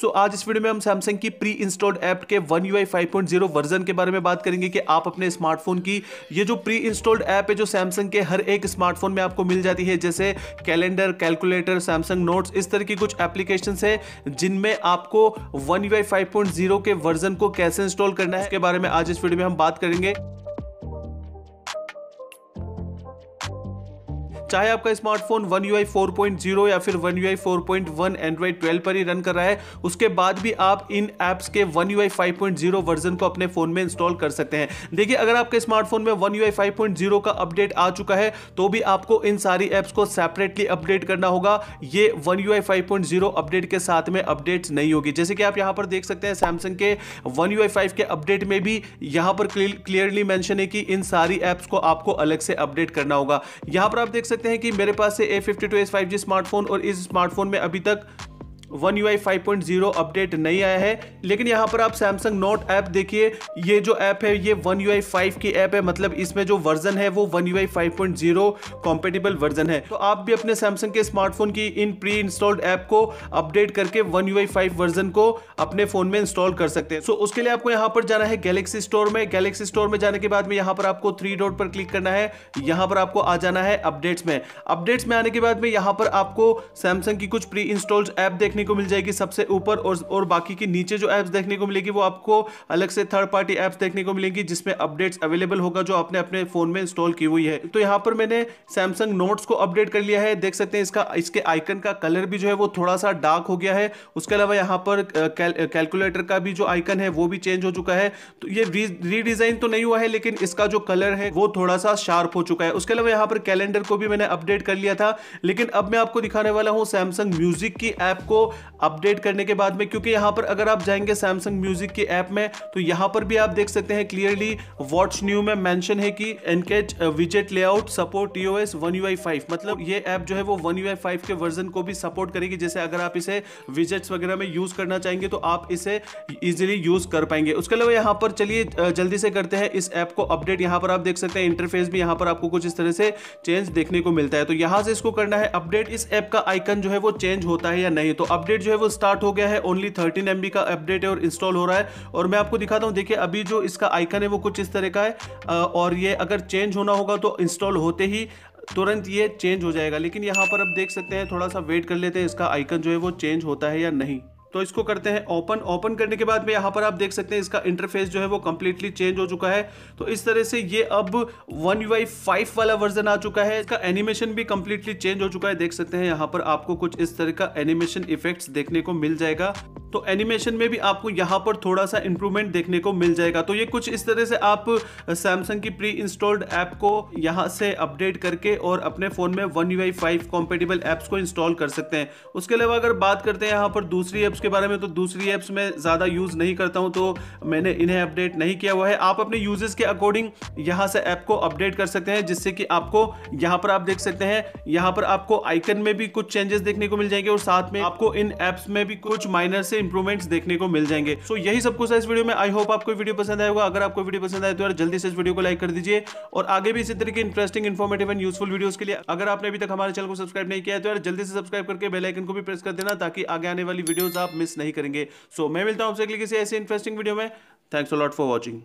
सो so, आज इस video में हम सैमसंग की प्री इंस्टॉल्ड ऐप के one you I five point zero version के बारे में बात करेंगे कि आप अपने स्मार्टफोन की ये जो प्री इंस्टॉल्ड ऐप है जो सैमसंग के हर एक स्मार्टफोन में आपको मिल जाती है जैसे कैलेंडर कैलकुलेटर सैमसंग नोट्स इस तरह की कुछ एप्लीकेशन है जिनमें आपको one you I five point zero के वर्जन को कैसे इंस्टॉल करना है इसके बारे में आज इस वीडियो में हम बात करेंगे चाहे आपका smartphone one you I four point zero या फिर one you I four point one android twelve पर ही रन कर रहा है उसके बाद भी आप इन एप्स के one you I five point zero version को अपने फोन में इंस्टॉल कर सकते हैं देखिए अगर आपके स्मार्टफोन में one you I five point zero का अपडेट आ चुका है तो भी आपको इन सारी एप्स को सेपरेटली अपडेट करना होगा ये one you I five point zero update के साथ में अपडेट नहीं होगी जैसे कि आप यहाँ पर देख सकते हैं सैमसंग के वन यू आई फाइव के अपडेट में भी यहाँ पर क्लियरली मैंशन है कि इन सारी एप्स को आपको अलग से अपडेट करना होगा यहाँ पर आप देख सकते सकते हैं कि मेरे पास से A fifty two S five G smartphone और इस स्मार्टफोन में अभी तक one you I five point zero update नहीं आया है लेकिन यहाँ पर आप सैमसंग नोट ऐप देखिए ये जो ऐप है ये वन यू आई फाइव की ऐप है मतलब इसमें जो वर्जन है वो one you I five point zero compatible version है तो आप भी अपने सैमसंग के स्मार्टफोन की इन प्री इंस्टॉल्ड ऐप को अपडेट करके one you I five version को अपने फोन में इंस्टॉल कर सकते हैं सो so, उसके लिए आपको यहाँ पर जाना है गैलेक्सी स्टोर में गैलेक्सी स्टोर में जाने के बाद में यहाँ पर आपको थ्री डॉट पर क्लिक करना है यहाँ पर आपको आ जाना है अपडेट्स में अपडेट्स में आने के बाद में यहाँ पर आपको सैमसंग की कुछ प्री इंस्टॉल्ड ऐप देख देखने को मिल जाएगी सबसे ऊपर और और बाकी की नीचे जो ऐप्स देखने को मिलेगी वो आपको अलग से थर्ड पार्टी ऐप्स देखने को मिलेंगी जिसमें अपडेट्स अवेलेबल होगा जो आपने अपने फोन में इंस्टॉल की हुई है तो यहाँ पर मैंने सैमसंग नोट्स को अपडेट कर लिया है देख सकते हैं इसका इसके आइकन का कलर भी जो है वो थोड़ा सा डार्क हो गया है उसके अलावा यहाँ पर कैलकुलेटर का भी जो आइकन है वो भी चेंज हो चुका है तो ये रीडिजाइन तो नहीं हुआ है लेकिन इसका जो कलर है वो थोड़ा सा शार्प हो चुका है उसके अलावा यहाँ पर कैलेंडर को भी मैंने अपडेट कर लिया था लेकिन अब मैं आपको दिखाने वाला हूँ सैमसंग म्यूजिक की ऐप को अपडेट करने के बाद में क्योंकि यहां पर अगर आप जाएंगे सैमसंग म्यूजिक के ऐप में तो यहां पर भी आप देख सकते हैं क्लियरली वॉट्स न्यू में मैंशन है कि एनकेच विजेट layout support us one U you आई फाइव मतलब ये ऐप जो है वो वन यू आई फाइव के वर्जन को भी सपोर्ट करेगी जैसे अगर आप इसे विजेट्स वगैरह में यूज करना चाहेंगे तो आप इसे इजिली यूज कर पाएंगे उसके अलावा यहां पर चलिए uh, जल्दी से करते हैं इस ऐप को अपडेट यहां पर आप देख सकते हैं इंटरफेस भी यहां पर आपको कुछ इस तरह से चेंज देखने को मिलता है तो यहां से इसको करना है अपडेट इस ऐप का आइकन जो है वो चेंज होता है या नहीं तो अपडेट जो है वो स्टार्ट हो गया है ओनली थर्टीन एम का अपडेट है और इंस्टॉल हो रहा है और मैं आपको दिखाता हूँ देखिए अभी जो इसका आइकन है वो कुछ इस तरह का है और ये अगर चेंज होना होगा तो इंस्टॉल होते ही तुरंत ये चेंज हो जाएगा लेकिन यहाँ पर आप देख सकते हैं थोड़ा सा वेट कर लेते हैं इसका आइकन जो है वो चेंज होता है या नहीं तो इसको करते हैं ओपन ओपन करने के बाद में यहाँ पर आप देख सकते हैं इसका इंटरफेस जो है वो कंप्लीटली चेंज हो चुका है तो इस तरह से ये अब वन यू फाइव वाला वर्जन आ चुका है इसका एनिमेशन भी कंप्लीटली चेंज हो चुका है देख सकते हैं यहाँ पर आपको कुछ इस तरह का एनिमेशन इफेक्ट्स देखने को मिल जाएगा तो एनिमेशन में भी आपको यहाँ पर थोड़ा सा इंप्रूवमेंट देखने को मिल जाएगा तो ये कुछ इस तरह से आप सैमसंग की प्री इंस्टॉल्ड ऐप को यहाँ से अपडेट करके और अपने फ़ोन में one you I five compatible apps को इंस्टॉल कर सकते हैं उसके अलावा अगर बात करते हैं यहाँ पर दूसरी ऐप्स के बारे में तो दूसरी ऐप्स में ज़्यादा यूज़ नहीं करता हूँ तो मैंने इन्हें अपडेट नहीं किया हुआ है आप अपने यूजेस के अकॉर्डिंग यहाँ से ऐप को अपडेट कर सकते हैं जिससे कि आपको यहाँ पर आप देख सकते हैं यहाँ पर आपको आइकन में भी कुछ चेंजेस देखने को मिल जाएंगे और साथ में आपको इन ऐप्स में भी कुछ माइनर से इंप्रूवमेंट्स देखने को मिल जाएंगे सो so, यही सब कुछ है इस वीडियो में आई होप आपको वीडियो पसंद आएगा अगर आपको वीडियो पसंद आए तो यार जल्दी से इस वीडियो को लाइक कर दीजिए और आगे भी इसी तरह के interesting informative and useful videos के लिए अगर आपने अभी तक हमारे चैनल को सब्सक्राइब नहीं किया है तो यार जल्दी से सब्सक्राइब करके बेलाइकन को भी प्रेस कर देना ताकि आगे आने वाली वीडियोज आप मिस नहीं करेंगे सो so, मैं मिलता हूँ आपसे किसी ऐसे इंटरेस्टिंग वीडियो में thanks a lot for watching